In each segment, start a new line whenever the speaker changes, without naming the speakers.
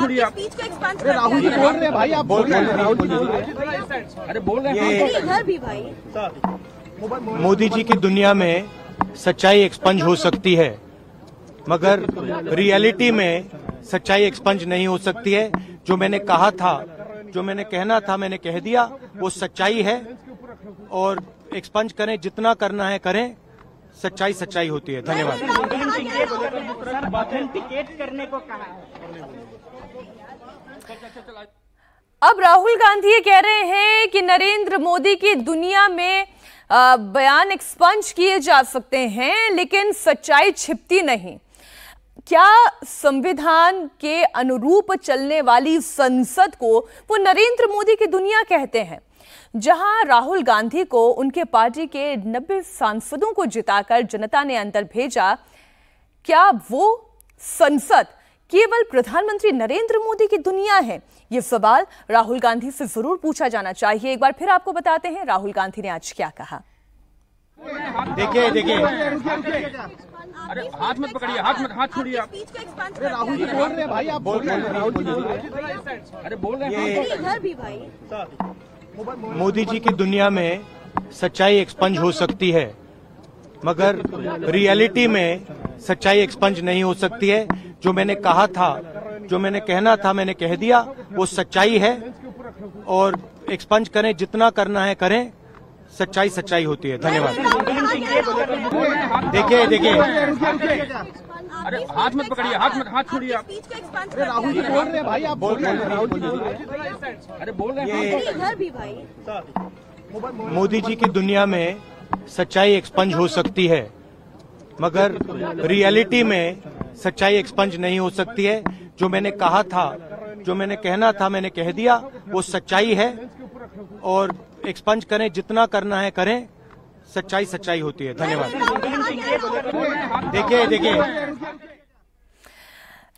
छोड़िए आप राहुल जी बोल रहे हैं भाई आप बोल रहे हैं राहुल जी बोल रहे हैं अरे बोल रहे हैं इधर भी भाई मोदी जी की दुनिया में सच्चाई एक्सपंज हो सकती है मगर रियलिटी में सच्चाई एक्सपंज नहीं हो सकती है जो मैंने कहा था जो मैंने कहना था मैंने कह दिया वो सच्चाई है और एक्सपंज करें जितना करना है करें सच्चाई सच्चाई होती है धन्यवाद करने को कहा
अब राहुल गांधी कह रहे हैं कि नरेंद्र मोदी की दुनिया में बयान एक्सपंज किए जा सकते हैं लेकिन सच्चाई छिपती नहीं क्या संविधान के अनुरूप चलने वाली संसद को वो नरेंद्र मोदी की दुनिया कहते हैं जहां राहुल गांधी को उनके पार्टी के 90 सांसदों को जिताकर जनता ने अंदर भेजा क्या वो संसद केवल प्रधानमंत्री नरेंद्र मोदी की दुनिया है ये सवाल राहुल गांधी से जरूर पूछा जाना चाहिए एक बार फिर आपको बताते हैं राहुल गांधी ने आज क्या कहा
देखिए देखिए अरे हाथ मत पकड़िए हाथ
मत हाथ छोड़िए आप
अरे राहुल जी बोल रहे हैं भाई आप बोल रहे हैं राहुल जी अरे बोल रहे हैं घर भी भाई मोदी जी की दुनिया में सच्चाई एक्सपंज हो सकती है मगर रियलिटी में सच्चाई एक्सपंज नहीं हो सकती है जो मैंने कहा था जो मैंने कहना था मैंने कह दिया वो सच्चाई है और एक्सपंज करें जितना करना है करें सच्चाई सच्चाई होती है धन्यवाद देखिए देखिए अरे हाथ मत पकड़िए हाथ
मत हाथ छोड़िए आप
अरे राहुल जी बोल रहे हैं भाई आप बोल रहे हैं राहुल जी अरे बोल रहे हैं मोदी जी की दुनिया में सच्चाई एक्सपंज हो सकती है मगर रियलिटी में सच्चाई एक्सपंज नहीं हो सकती है जो मैंने कहा था जो मैंने कहना था मैंने कह दिया वो सच्चाई है और एक्सपंज करें जितना करना है करें सच्चाई सच्चाई होती है धन्यवाद
देखिए देखिए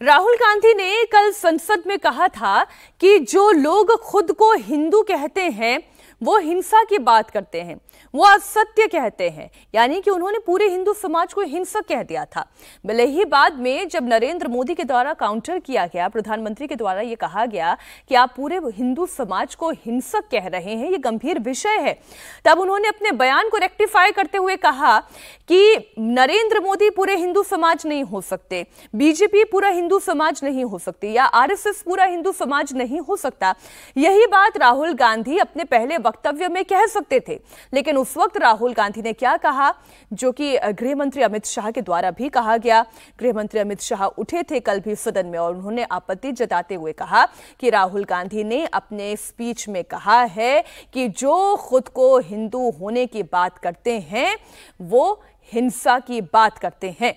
राहुल गांधी ने कल संसद में कहा था कि जो लोग खुद को हिंदू कहते हैं वो हिंसा की बात करते हैं वो असत्य कहते हैं यानी कि उन्होंने पूरे हिंदू समाज को हिंसक कह दिया था भले ही बाद में जब नरेंद्र मोदी के द्वारा काउंटर किया गया प्रधानमंत्री के द्वारा ये कहा गया कि आप पूरे हिंदू समाज को हिंसक कह रहे हैं ये गंभीर विषय है तब उन्होंने अपने बयान को रेक्टिफाई करते हुए कहा कि नरेंद्र मोदी पूरे हिंदू समाज नहीं हो सकते बीजेपी पूरा हिंदू समाज नहीं हो सकती या आर पूरा हिंदू समाज नहीं हो सकता यही बात राहुल गांधी अपने पहले वक्तव्य में कह सकते थे लेकिन उस वक्त राहुल गांधी ने क्या कहा जो कि गृह मंत्री अमित शाह के द्वारा भी कहा गया गृह मंत्री अमित शाह उठे थे कल भी सदन में और उन्होंने आपत्ति जताते हुए कहा कि राहुल गांधी ने अपने स्पीच में कहा है कि जो खुद को हिंदू होने की बात करते हैं वो हिंसा की बात करते हैं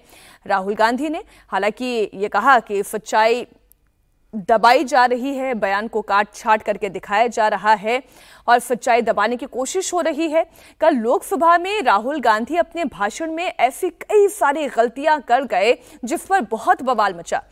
राहुल गांधी ने हालांकि ये कहा कि सच्चाई दबाई जा रही है बयान को काट छाट करके दिखाया जा रहा है और सच्चाई दबाने की कोशिश हो रही है कल लोकसभा में राहुल गांधी अपने भाषण में ऐसी कई सारी गलतियां कर गए जिस पर बहुत बवाल मचा